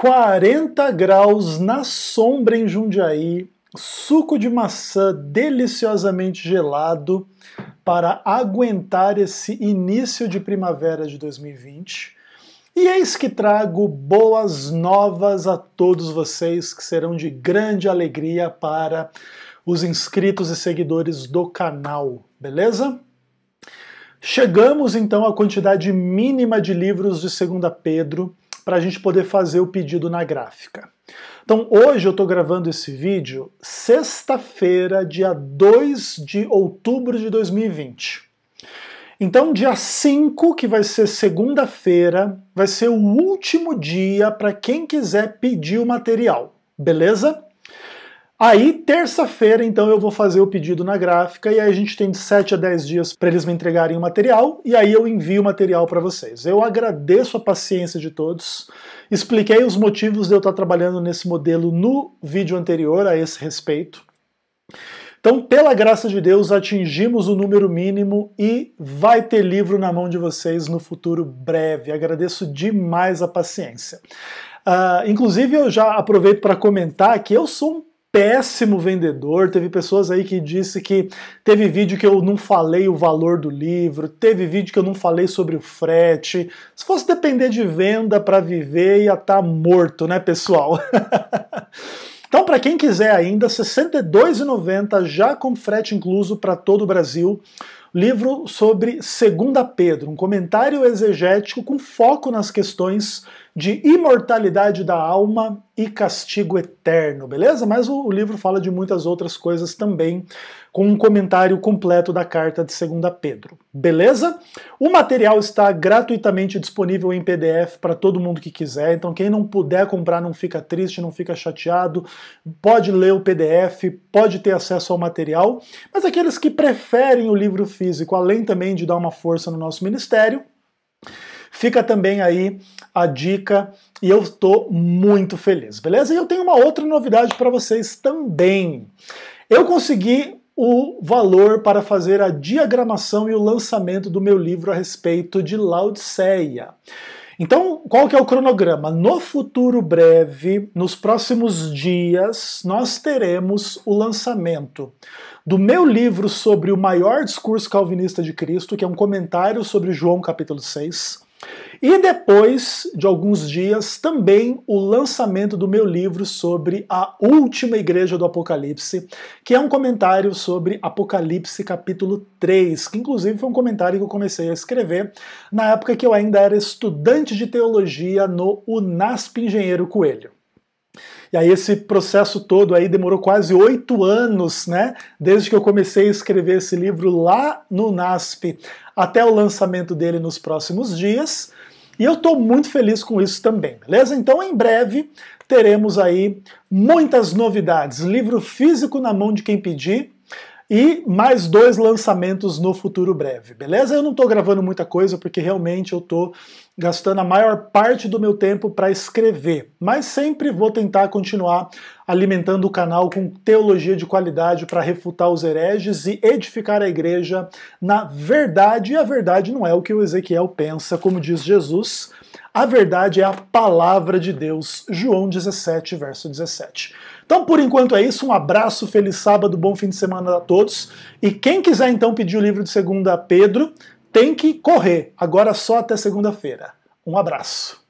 40 graus na sombra em Jundiaí, suco de maçã deliciosamente gelado para aguentar esse início de primavera de 2020. E eis que trago boas novas a todos vocês que serão de grande alegria para os inscritos e seguidores do canal, beleza? Chegamos então à quantidade mínima de livros de Segunda Pedro para a gente poder fazer o pedido na gráfica. Então hoje eu estou gravando esse vídeo sexta-feira, dia 2 de outubro de 2020. Então, dia 5, que vai ser segunda-feira, vai ser o último dia para quem quiser pedir o material, beleza? Aí, terça-feira, então, eu vou fazer o pedido na gráfica e aí a gente tem de 7 a 10 dias para eles me entregarem o material e aí eu envio o material para vocês. Eu agradeço a paciência de todos, expliquei os motivos de eu estar tá trabalhando nesse modelo no vídeo anterior a esse respeito. Então, pela graça de Deus, atingimos o número mínimo e vai ter livro na mão de vocês no futuro breve. Agradeço demais a paciência. Uh, inclusive, eu já aproveito para comentar que eu sou um péssimo vendedor. Teve pessoas aí que disse que teve vídeo que eu não falei o valor do livro, teve vídeo que eu não falei sobre o frete. Se fosse depender de venda para viver, ia estar tá morto, né, pessoal? então, para quem quiser ainda, R$ 62,90 já com frete incluso para todo o Brasil livro sobre segunda Pedro, um comentário exegético com foco nas questões de imortalidade da alma e castigo eterno, beleza? Mas o, livro fala de muitas outras coisas também, com um comentário completo da carta de segunda Pedro, beleza? O material está gratuitamente disponível em PDF para todo mundo que quiser, então quem não puder comprar não fica triste, não fica chateado, pode ler o PDF, pode ter acesso ao material, mas aqueles que preferem o livro físico, além também de dar uma força no nosso ministério. Fica também aí a dica e eu estou muito feliz, beleza? E eu tenho uma outra novidade para vocês também. Eu consegui o valor para fazer a diagramação e o lançamento do meu livro a respeito de Laodiceia. Então, qual que é o cronograma? No futuro breve, nos próximos dias, nós teremos o lançamento do meu livro sobre o maior discurso calvinista de Cristo, que é um comentário sobre João capítulo 6. E depois de alguns dias, também o lançamento do meu livro sobre a última igreja do Apocalipse, que é um comentário sobre Apocalipse capítulo 3, que inclusive foi um comentário que eu comecei a escrever na época que eu ainda era estudante de teologia no UNASP Engenheiro Coelho. E aí esse processo todo aí demorou quase oito anos, né? Desde que eu comecei a escrever esse livro lá no NASP até o lançamento dele nos próximos dias. E eu estou muito feliz com isso também, beleza? Então, em breve, teremos aí muitas novidades. Livro físico na mão de quem pedir e mais dois lançamentos no futuro breve, beleza? Eu não estou gravando muita coisa porque realmente eu estou gastando a maior parte do meu tempo para escrever, mas sempre vou tentar continuar alimentando o canal com teologia de qualidade para refutar os hereges e edificar a igreja na verdade, e a verdade não é o que o Ezequiel pensa, como diz Jesus a verdade é a palavra de Deus, João 17, verso 17. Então, por enquanto é isso. Um abraço, feliz sábado, bom fim de semana a todos. E quem quiser então pedir o livro de segunda Pedro, tem que correr. Agora só até segunda-feira. Um abraço.